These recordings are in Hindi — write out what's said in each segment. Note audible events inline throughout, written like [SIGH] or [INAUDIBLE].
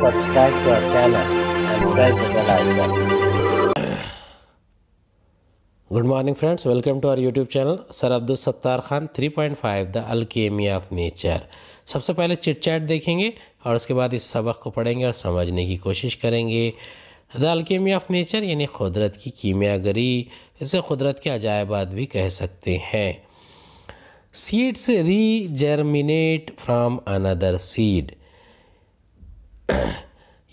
subscribe to our channel and press the bell icon. Good morning friends, welcome to our YouTube channel. Sir Abdul Sattar Khan 3.5 The Alchemy of Nature. सबसे पहले चिटचैट देखेंगे और उसके बाद इस सबक को पढ़ेंगे और समझने की कोशिश करेंगे द अल्केमी ऑफ नेचर यानी कुदरत की कीमियागरी इसे कुदरत के अजायबात भी कह सकते हैं सीड्स री जर्मिनेट फ्राम अनदर सीड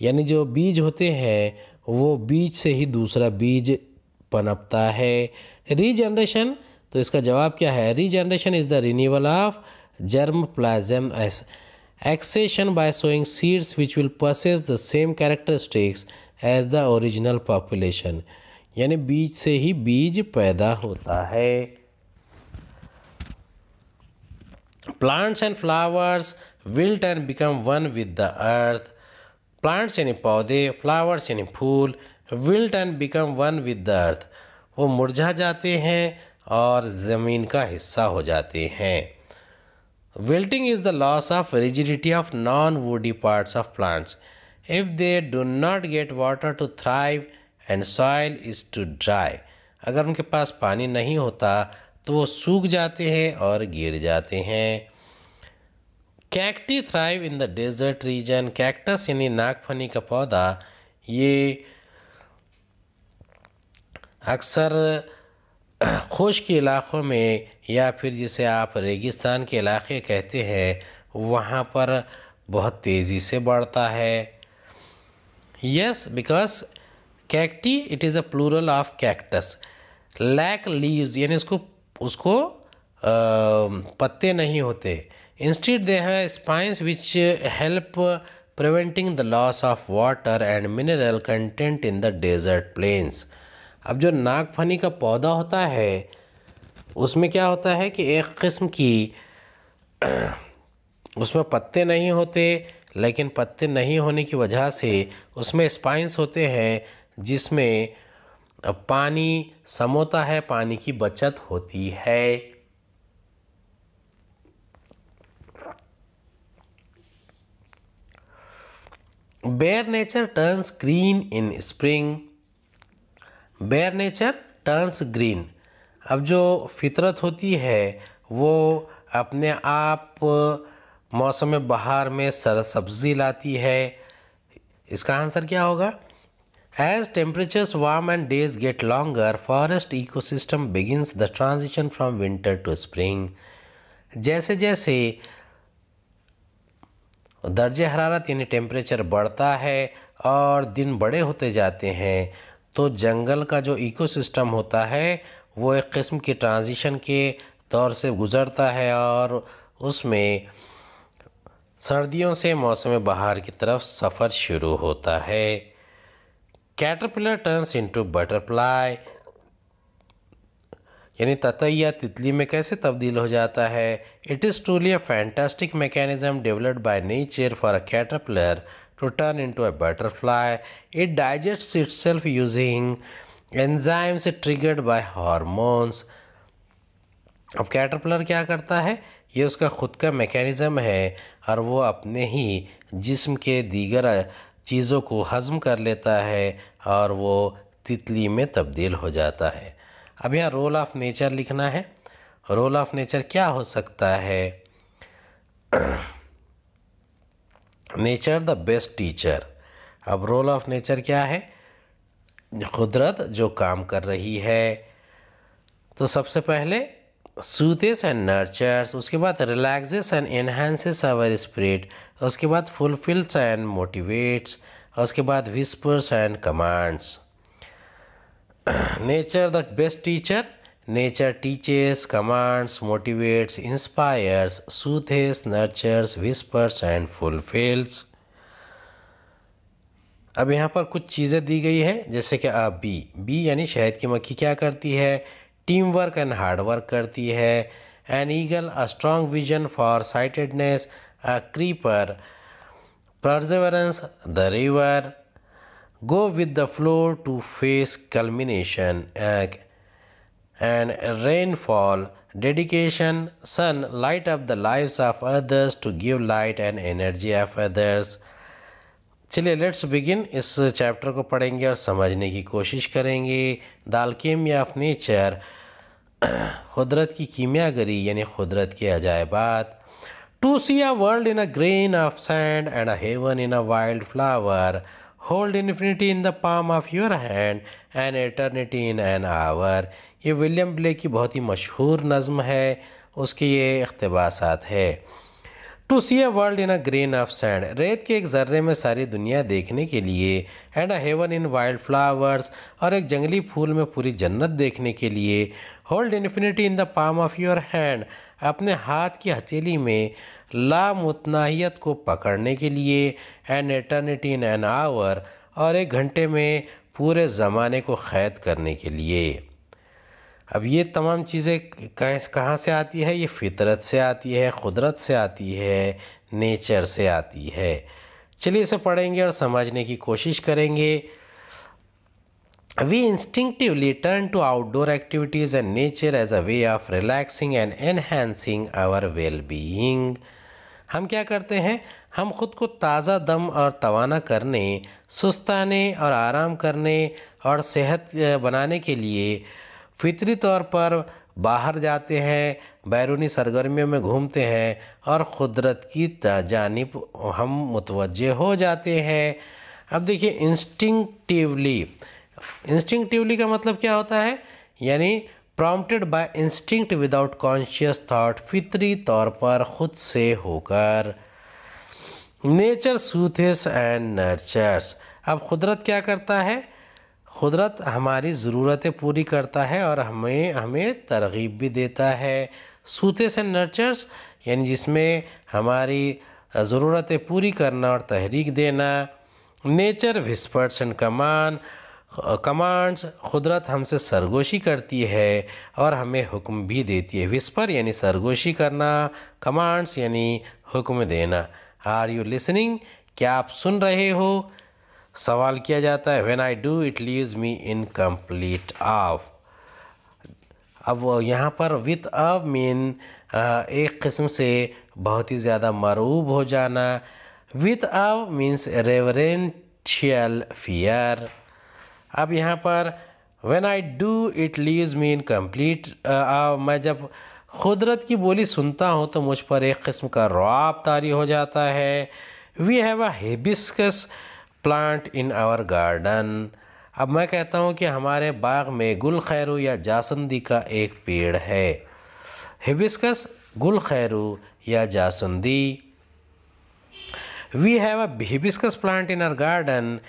यानी जो बीज होते हैं वो बीज से ही दूसरा बीज पनपता है रीजनरेशन तो इसका जवाब क्या है regeneration is the renewal of germ plasm as accession by sowing seeds which will possess the same characteristics as the original population यानी बीज से ही बीज पैदा होता है plants and flowers wilt and become one with the earth plants यानी पौधे फ्लावर्स यानी फूल wilt and become one with the earth वो मुरझा जाते हैं और ज़मीन का हिस्सा हो जाते हैं wilting is the loss of rigidity of non woody parts of plants if they do not get water to thrive and soil is too dry अगर उनके पास पानी नहीं होता तो वो सूख जाते हैं और गिर जाते हैं cacti thrive in the desert region cactus यानी नागफनी का पौधा ये अक्सर के इलाक़ों में या फिर जिसे आप रेगिस्तान के इलाके कहते हैं वहाँ पर बहुत तेज़ी से बढ़ता है yes because cacti it is a plural of cactus lack leaves यानी उसको उसको आ, पत्ते नहीं होते Instead, they have spines which help preventing the loss of water and mineral content in the desert plains. अब जो नागफनी का पौधा होता है उसमें क्या होता है कि एक किस्म की उसमें पत्ते नहीं होते लेकिन पत्ते नहीं होने की वजह से उसमें स्पाइंस होते हैं जिसमें पानी समोता है पानी की बचत होती है bare nature turns green in spring bare nature turns green अब जो फितरत होती है वो अपने आप मौसम में बाहर में सर सब्जी लाती है इसका आंसर क्या होगा as temperatures warm and days get longer forest ecosystem begins the transition from winter to spring जैसे जैसे दर्ज हरारत यानी टेम्परेचर बढ़ता है और दिन बड़े होते जाते हैं तो जंगल का जो इकोसिस्टम होता है वो एक किस्म के ट्रांजिशन के दौर से गुज़रता है और उसमें सर्दियों से मौसम बहार की तरफ सफ़र शुरू होता है कैटरपिलर टर्न्स इनटू बटरफ्लाई यानी ततैया तितली में कैसे तब्दील हो जाता है it is truly a fantastic mechanism developed by nature for a caterpillar to turn a butterfly it digest itself using enzymes triggered by hormones अब कैटरपलर क्या करता है ये उसका खुद का मेकैनिज़्म है और वो अपने ही जिस्म के दीगर चीज़ों को हज़म कर लेता है और वो तितली में तब्दील हो जाता है अब यहाँ रोल ऑफ नेचर लिखना है रोल ऑफ नेचर क्या हो सकता है नेचर द बेस्ट टीचर अब रोल ऑफ नेचर क्या है कुदरत जो काम कर रही है तो सबसे पहले सूतेस एंड नर्चर्स उसके बाद relaxes and enhances our spirit उसके बाद फुलफिल्स एंड मोटिवेट्स उसके बाद whispers and commands nature the best teacher nature teaches commands motivates inspires soothes nurtures whispers and fulfills अब यहाँ पर कुछ चीज़ें दी गई है जैसे कि आप बी बी यानी शहद की मक्खी क्या करती है team work and hard work करती है an eagle a strong vision farsightedness a creeper perseverance the river Go with the flow to face culmination and rainfall. Dedication, sun, light up the lives of others to give light and energy of others. चलिए लेट्स बिगिन इस चैप्टर को पढ़ेंगे और समझने की कोशिश करेंगे द अल्केमिया ऑफ नेचर खुदरत की कीमियागरी यानी खुदरत के अजायबात to see a world in a grain of sand and a heaven in a wild flower Hold infinity in the palm of your hand and eternity in an hour. ये विलियम ब्ले की बहुत ही मशहूर नज़म है उसके ये अकतबासात है to see a world in a grain of sand रेत के एक जर्रे में सारी दुनिया देखने के लिए and a heaven in wild flowers और एक जंगली फूल में पूरी जन्नत देखने के लिए hold infinity in the palm of your hand अपने हाथ की हथेली में लामतनाहियत को पकड़ने के लिए an eternity in an hour और एक घंटे में पूरे ज़माने को क़ैद करने के लिए अब ये तमाम चीज़ें कहाँ से आती है ये फितरत से आती है क़ुदरत से आती है नेचर से आती है चलिए इसे पढ़ेंगे और समझने की कोशिश करेंगे we instinctively turn to outdoor activities and nature as a way of relaxing and enhancing our well being हम क्या करते हैं हम ख़ुद को ताज़ा दम और तवाना करने सुस्ताने और आराम करने और सेहत बनाने के लिए फितरी तौर पर बाहर जाते हैं बैरूनी सरगर्मियों में घूमते हैं और क़ुदरत की जानब हम मुतवजह हो जाते हैं अब देखिए इंस्टिंक्टिवली इंस्टिंक्टिवली का मतलब क्या होता है यानी prompted by instinct without conscious thought फितरी तौर पर खुद से होकर नेचर सूथेस एंड नर्चर्स अब कुदरत क्या करता है कुदरत हमारी ज़रूरतें पूरी करता है और हमें हमें तरगीब भी देता है सूथेस एंड नर्चर्स यानी जिसमें हमारी ज़रूरतें पूरी करना और तहरीक देना nature whispers and command commands कुदरत हमसे सरगोशी करती है और हमें हुक्म भी देती है विस्पर यानी सरगोशी करना कमांड्स यानी हुक्म देना आर यू लिसनिंग क्या आप सुन रहे हो सवाल किया जाता है when I do it leaves me incomplete of अब यहाँ पर विथ अव मीन एक किस्म से बहुत ही ज़्यादा मरूब हो जाना विथ अव मीन्स रेवरेंशियल फियर अब यहाँ पर when I do it leaves me incomplete मैं जब खुदरत की बोली सुनता हूँ तो मुझ पर एक किस्म का रॉब तारी हो जाता है we have hibiscus plant in our garden अब मैं कहता हूँ कि हमारे बाग में गुल खैरू या जासंदी का एक पेड़ है हिबिस्कस गुल खैरू या जासंदी we have a hibiscus plant in our garden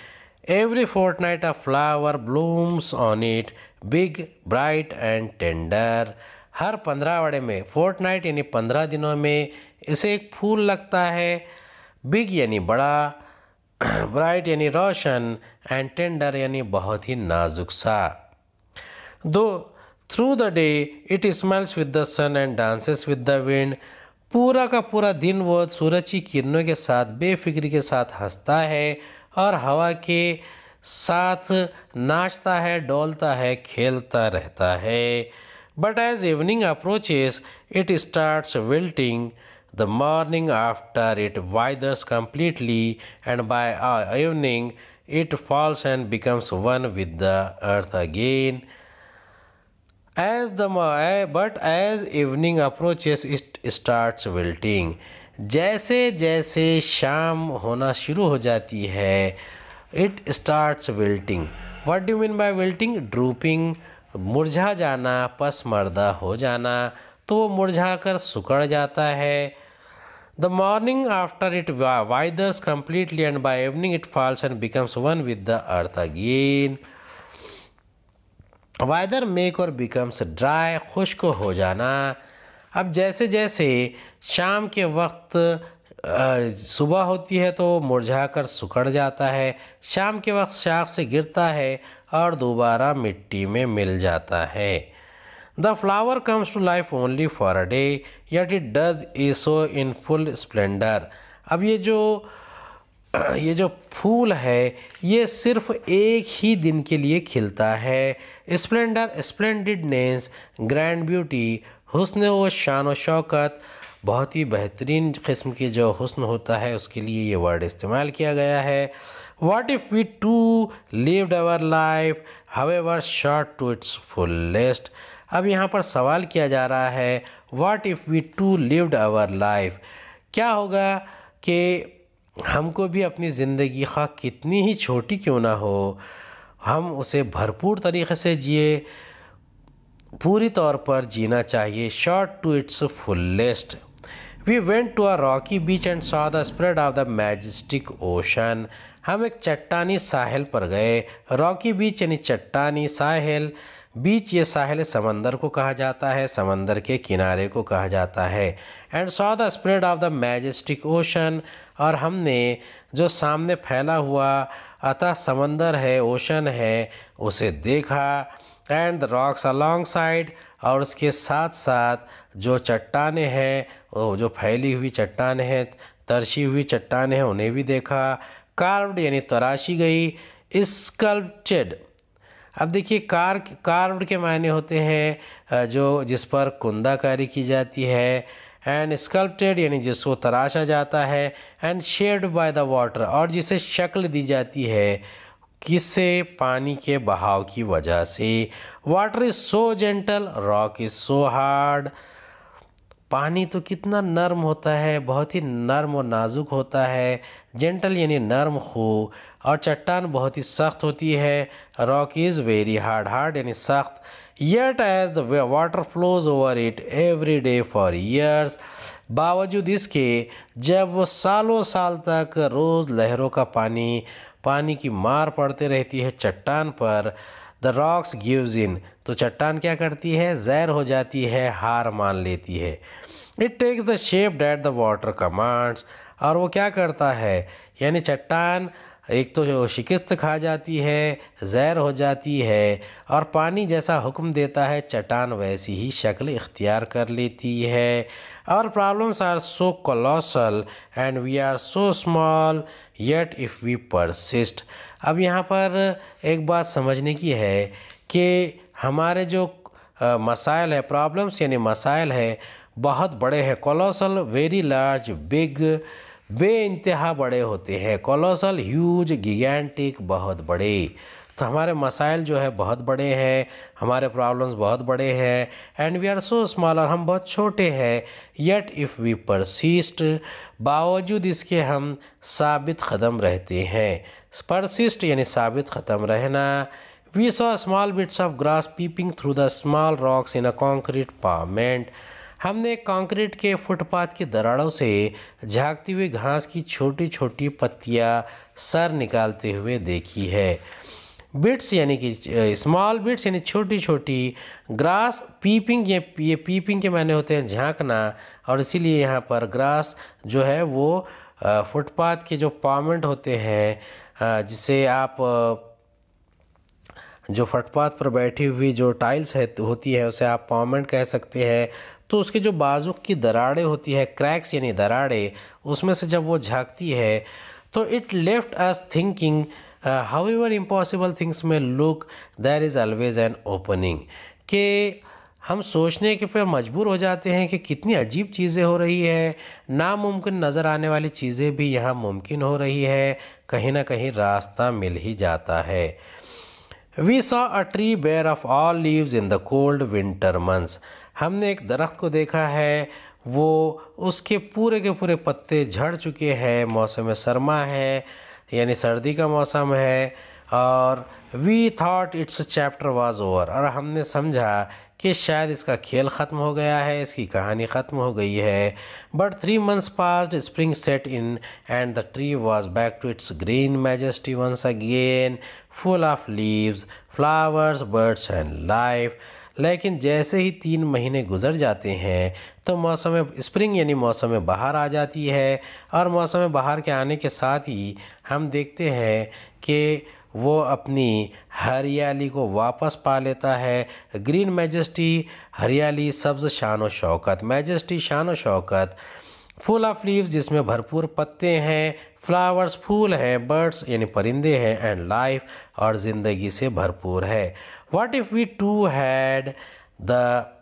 Every fortnight a flower blooms on it, big, bright and tender. हर पंद्रह वड़े में fortnight नाइट यानी पंद्रह दिनों में इसे एक फूल लगता है बिग यानी बड़ा ब्राइट [CLEARS THROAT] यानी रोशन एंड टेंडर यानी बहुत ही नाजुक सा दो through the day it smiles with the sun and dances with the wind पूरा का पूरा दिन वो सूरज की किरणों के साथ बेफिक्री के साथ हंसता है और हवा के साथ नाचता है डोलता है खेलता रहता है but as evening approaches it starts wilting the morning after it withers completely and by evening it falls and becomes one with the earth again as the but as evening approaches it starts wilting जैसे जैसे शाम होना शुरू हो जाती है it starts wilting what do mean by wilting drooping मुरझा जाना पसमर्दा हो जाना तो वो मुरझा कर सुकड़ जाता है the morning after it withers completely and by evening it falls and becomes one with the earth again wither make और बिकम्स ड्राई खुश्क हो जाना अब जैसे जैसे शाम के वक्त सुबह होती है तो मुरझाकर सुखड़ जाता है शाम के वक्त शाख से गिरता है और दोबारा मिट्टी में मिल जाता है the flower comes to life only for a day yet it does ई सो इन फुल स्प्लेंडर अब ये जो [CLEARS THROAT] ये जो फूल है ये सिर्फ एक ही दिन के लिए खिलता है स्प्लेंडर स्प्लेंडिडनेस ग्रैंड ब्यूटी हुस्न व शान व शौकत बहुत ही बेहतरीन किस्म के जो हसन होता है उसके लिए ये वर्ड इस्तेमाल किया गया है what if we too lived our life however short to its fullest अब यहाँ पर सवाल किया जा रहा है what if we too lived our life क्या होगा कि हमको भी अपनी ज़िंदगी खा कितनी ही छोटी क्यों ना हो हम उसे भरपूर तरीके से जिए पूरी तौर पर जीना चाहिए short to its fullest we went to a rocky beach and saw the spread of the majestic ocean हम एक चट्टानी साहिल पर गए रॉकी बीच यानी चट्टानी साहिल बीच ये साहिल समंदर को कहा जाता है समंदर के किनारे को कहा जाता है and saw the spread of the majestic ocean और हमने जो सामने फैला हुआ अतः समंदर है ओशन है उसे देखा and the rocks alongside और उसके साथ साथ जो चट्टाने हैं जो फैली हुई चट्टाने हैं तरशी हुई चट्टाने हैं उन्हें भी देखा कार्व्ड यानी तराशी गई स्कल्पचेड अब देखिए कार कार्व्ड के मायने होते हैं जो जिस पर कुंदाकारी की जाती है एंड स्कल्पटेड यानी जिसको तराशा जाता है and shaped by the water और जिसे शक्ल दी जाती है किससे पानी के बहाव की वजह से water is so gentle rock is so hard पानी तो कितना नर्म होता है बहुत ही नर्म और नाजुक होता है जेंटल यानी नर्म हो और चट्टान बहुत ही सख्त होती है rock is very hard hard यानी सख्त yet as the water flows over it every day for years बावजूद इसके जब सालों साल तक रोज़ लहरों का पानी पानी की मार पड़ते रहती है चट्टान पर द रॉक्स गिवज इन तो चट्टान क्या करती है जैर हो जाती है हार मान लेती है it takes the shape that the water commands और वो क्या करता है यानी चट्टान एक तो शिकस्त खा जाती है जहर हो जाती है और पानी जैसा हुक्म देता है चट्टान वैसी ही शक्ल इख्तियार कर लेती है और problems are so colossal and we are so small yet if we persist अब यहाँ पर एक बात समझने की है कि हमारे जो मसाइल है प्रॉब्लम्स यानी मसाइल है बहुत बड़े हैं कोलोसल वेरी लार्ज बिग बे इंतहा बड़े होते हैं कॉलोसल ह्यूज गिगेंटिक बहुत बड़े तो हमारे मसाइल जो है बहुत बड़े हैं हमारे प्रॉब्लम्स बहुत बड़े हैं and we are so small और हम बहुत छोटे हैं येट इफ़ वी परसिस्ट बावजूद इसके हम साबित ख़दम रहते हैं परसिस्ट यानी साबित ख़दम रहना we saw small bits of grass peeping through the small rocks in a concrete pavement हमने कंक्रीट के फुटपाथ की दरारों से झाँकती हुई घास की छोटी छोटी पत्तियाँ सर निकालते हुए देखी है बिट्स यानी कि स्मॉल बिट्स यानी छोटी छोटी ग्रास पीपिंग ये ये पीपिंग के मायने होते हैं झांकना और इसीलिए यहाँ पर ग्रास जो है वो फुटपाथ के जो पामेंट होते हैं जिसे आप जो फुटपाथ पर बैठी हुई जो टाइल्स है होती है उसे आप पामेंट कह सकते हैं तो उसके जो बाजू की दराड़े होती है क्रैक्स यानी दराड़े उसमें से जब वो झाँकती है तो it left us thinking however impossible things may look there is always an opening के हम सोचने के पर मजबूर हो जाते हैं कि कितनी अजीब चीज़ें हो रही है नामुमकिन नज़र आने वाली चीज़ें भी यहाँ मुमकिन हो रही है कहीं ना कहीं रास्ता मिल ही जाता है we saw a tree bare of all leaves in the cold winter months हमने एक दरख्त को देखा है वो उसके पूरे के पूरे पत्ते झड़ चुके हैं मौसम सरमा है यानी सर्दी का मौसम है और we thought its chapter was over और हमने समझा कि शायद इसका खेल ख़त्म हो गया है इसकी कहानी ख़त्म हो गई है but three months past spring set in and the tree was back to its green majesty once again full of leaves flowers birds and life लेकिन जैसे ही तीन महीने गुजर जाते हैं तो मौसम स्प्रिंग यानी मौसम बाहर आ जाती है और मौसम बाहर के आने के साथ ही हम देखते हैं कि वो अपनी हरियाली को वापस पा लेता है ग्रीन मेजेस्टी हरियाली सब्ज़ शान शौकत मेजेस्टी शान शौकत फुल ऑफ लीव्स जिसमें भरपूर पत्ते हैं फ्लावर्स फूल हैं बर्ड्स यानी परिंदे हैं एंड लाइफ और ज़िंदगी से भरपूर है what if we too had the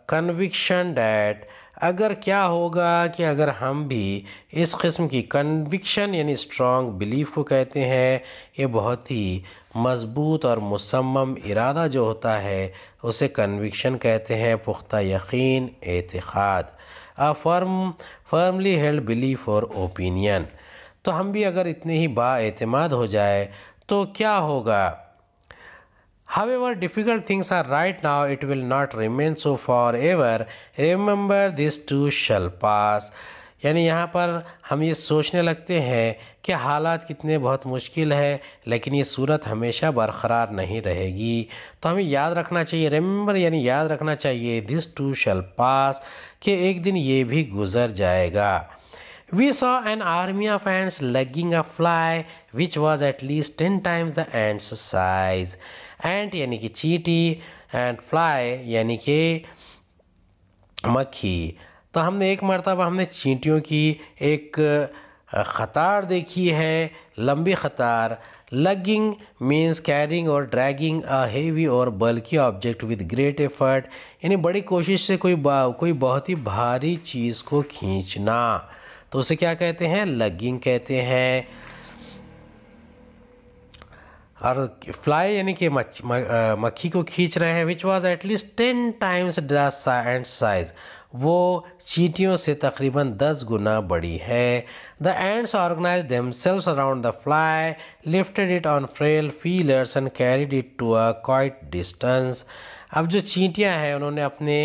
conviction that अगर क्या होगा कि अगर हम भी इस किस्म की कन्विक्शन यानी स्ट्रॉन्ग बिलीफ को कहते हैं ये बहुत ही मज़बूत और मुसम्म इरादा जो होता है उसे कन्विक्शन कहते हैं पुख्ता यकीन एतिहाद a firm firmly held belief or opinion तो हम भी अगर इतने ही बातमाद हो जाए तो क्या होगा However, difficult things are right now, it will not remain so forever. Remember, this too shall pass. यानी यहाँ पर हम ये सोचने लगते हैं कि हालात कितने बहुत मुश्किल है लेकिन ये सूरत हमेशा बरकरार नहीं रहेगी तो हमें याद रखना चाहिए रिम्बर यानी याद रखना चाहिए दिस टू शल पास कि एक दिन ये भी गुजर जाएगा we saw an army of ants lugging a fly which was at least ten times the ants size ant यानी कि चीटी एंड फ्लाई यानी कि मक्खी तो हमने एक मरतबा हमने चींटियों की एक ख़तार देखी है लंबी ख़तार लगिंग मीन्स कैरिंग और dragging a heavy or bulky object with great effort यानी बड़ी कोशिश से कोई बा, कोई बहुत ही भारी चीज़ को खींचना तो उसे क्या कहते हैं लगिंग कहते हैं और फ्लाई यानी कि मक्खी को खींच रहे हैं which was at least ten times ant size वो चींटियों से तकरीबन दस गुना बड़ी है the ants organise themselves around the fly lifted it on frail feelers and carried it to a quite distance अब जो चीटियाँ हैं उन्होंने अपने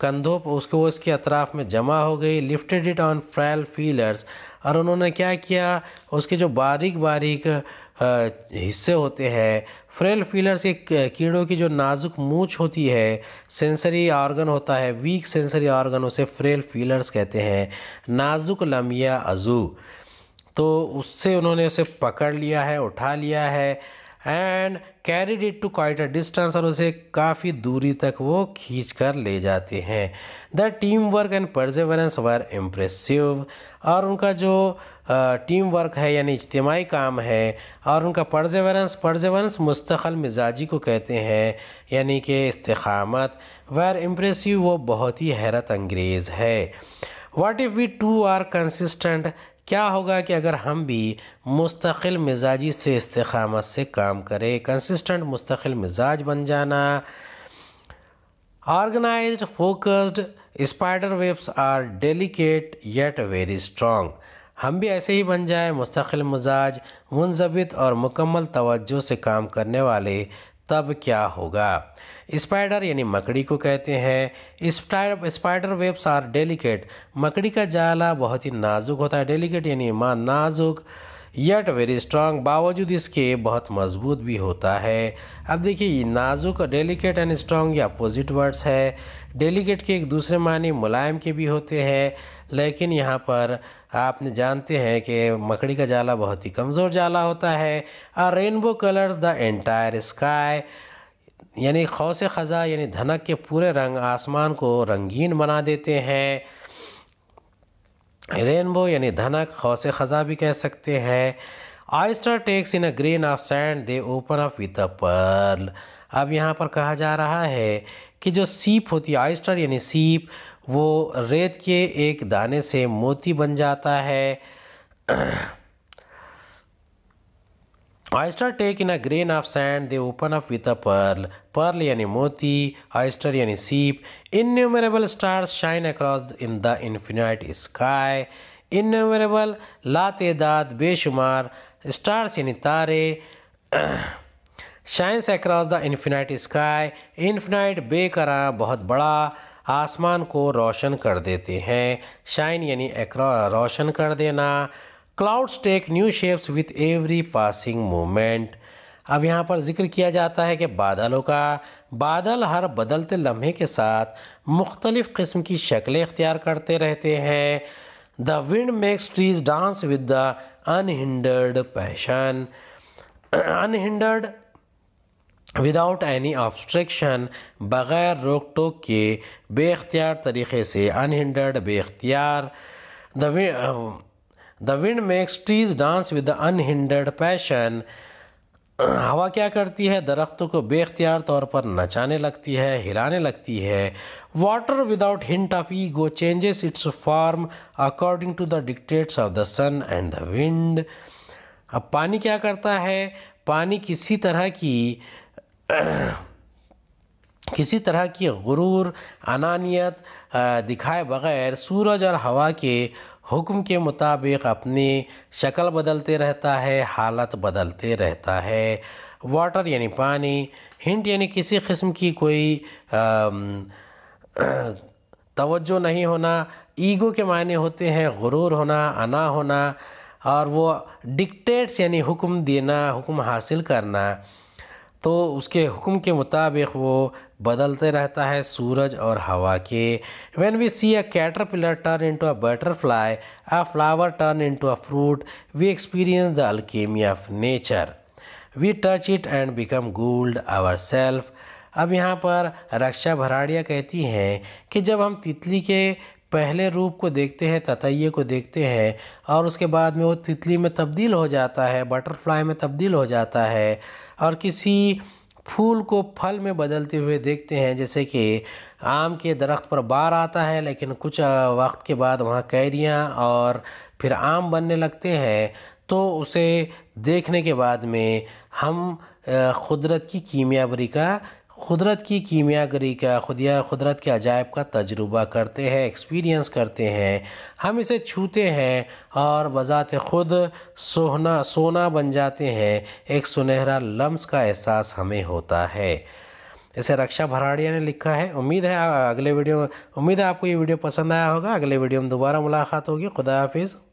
कंधों पर उसको वो अतराफ में जमा हो गई lifted it on frail feelers और उन्होंने क्या किया उसके जो बारीक बारीक हिस्से होते हैं फ्रेल फीलर्स के कीड़ों की जो नाजुक मूछ होती है सेंसरी ऑर्गन होता है वीक सेंसरी ऑर्गन उसे फ्रेल फीलर्स कहते हैं नाजुक लमिया अजू तो उससे उन्होंने उसे पकड़ लिया है उठा लिया है and carried it to quite a distance और उसे काफ़ी दूरी तक वो खींच कर ले जाते हैं the team work and perseverance were impressive और उनका जो टीम वर्क है यानी इज्तमाही काम है और उनका परजेवरेंस परजेवरेंस मुस्तकल मिजाजी को कहते हैं यानी कि इस्तेमत वर इम्प्रेसिव वो बहुत ही हैरत अंगेज़ है what if we too are consistent क्या होगा कि अगर हम भी मुस्तकिल मिजाजी से इस्तकामत से काम करें कंसिस्टेंट मुस्तकिल मिजाज बन जाना organised focused spider webs are delicate yet very strong हम भी ऐसे ही बन जाए मुस्तकिल मिजाज मुनजबित और मुकम्मल तोज्जो से काम करने वाले तब क्या होगा स्पाइडर यानी मकड़ी को कहते हैं स्पाइडर वेब्स आर डेलिकेट मकड़ी का जाला बहुत ही नाजुक होता है डेलिकेट यानी माँ नाजुक यट वेरी स्ट्रांग बावजूद इसके बहुत मजबूत भी होता है अब देखिए नाजुक डेलिकेट एंड स्ट्रांग ये अपोजिट वर्ड्स है डेलिकेट के एक दूसरे मानी मुलायम के भी होते हैं लेकिन यहाँ पर आप जानते हैं कि मकड़ी का जाला बहुत ही कमज़ोर जाला होता है और rainbow colours the entire sky यानी खौस ख़ज़ा यानी धनक के पूरे रंग आसमान को रंगीन बना देते हैं रेनबो यानी धनक खौस ख़ज़ा भी कह सकते हैं oyster takes in a grain of sand they open up with a pearl अब यहाँ पर कहा जा रहा है कि जो सीप होती है आइस्टर यानी सीप वो रेत के एक दाने से मोती बन जाता है oyster take in a grain of sand they open up with a pearl pearl यानी मोती आइस्टर यानी सीप innumerable stars shine across in the infinite sky innumerable लातेदाद बेशुमार स्टार्स यानी तारे shines across the infinite sky infinite बेकरा बहुत बड़ा आसमान को रोशन कर देते हैं शाइन यानी रोशन कर देना clouds take new shapes with every passing moment अब यहाँ पर जिक्र किया जाता है कि बादलों का बादल हर बदलते लम्हे के साथ मुख्तलिफ़ किस्म की शक्लें इख्तियार करते रहते हैं the wind makes trees dance with the unhindered passion unhindered without any obstruction बग़ैर रोक टोक के बेख्तियार तरीके से अनहिंडर्ड बेख्तियार the wind makes trees dance with unhindered passion हवा क्या करती है दरख्तों को बेख्तियार तौर पर नचाने लगती है हिलाने लगती है water without hint of ego changes its form according to the dictates of the sun and the wind अब पानी क्या करता है पानी किसी तरह की किसी तरह की गुरूर अनानियत दिखाए बगैर सूरज और हवा के हुक्म के मुताबिक अपनी शक्ल बदलते रहता है हालत बदलते रहता है वाटर यानी पानी हिंट यानी किसी किस्म की कोई तवज्जो नहीं होना ईगो के मायने होते हैं गुरूर होना अना होना और वो डिक्टेट्स यानी हुक्म देना हुक्म हासिल करना तो उसके हुक्म के मुताबिक वो बदलते रहता है सूरज और हवा के when we see a caterpillar turn into a butterfly a flower turn into a fruit we experience the alchemy of nature we touch it and become gold our self अब यहाँ पर रक्षा भराड़िया कहती हैं कि जब हम तितली के पहले रूप को देखते हैं ततये को देखते हैं और उसके बाद में वो तितली में तब्दील हो जाता है बटरफ्लाई में तब्दील हो जाता है और किसी फूल को फल में बदलते हुए देखते हैं जैसे कि आम के दरख्त पर बार आता है लेकिन कुछ वक्त के बाद वहाँ कैरियाँ और फिर आम बनने लगते हैं तो उसे देखने के बाद में हम क़ुदरत की कीमियाबरी का कुदरत की कीमियागरी का खुदिया कुदरत के अजायब का तजुर्बा करते हैं एक्सपीरियंस करते हैं हम इसे छूते हैं और बज़ात ख़ुद सोहना सोना बन जाते हैं एक सुनहरा लम्स का एहसास हमें होता है इसे रक्षा भराड़िया ने लिखा है उम्मीद है अगले वीडियो उम्मीद है आपको ये वीडियो पसंद आया होगा अगले वीडियो में दोबारा मुलाकात होगी खुदा हाफिज़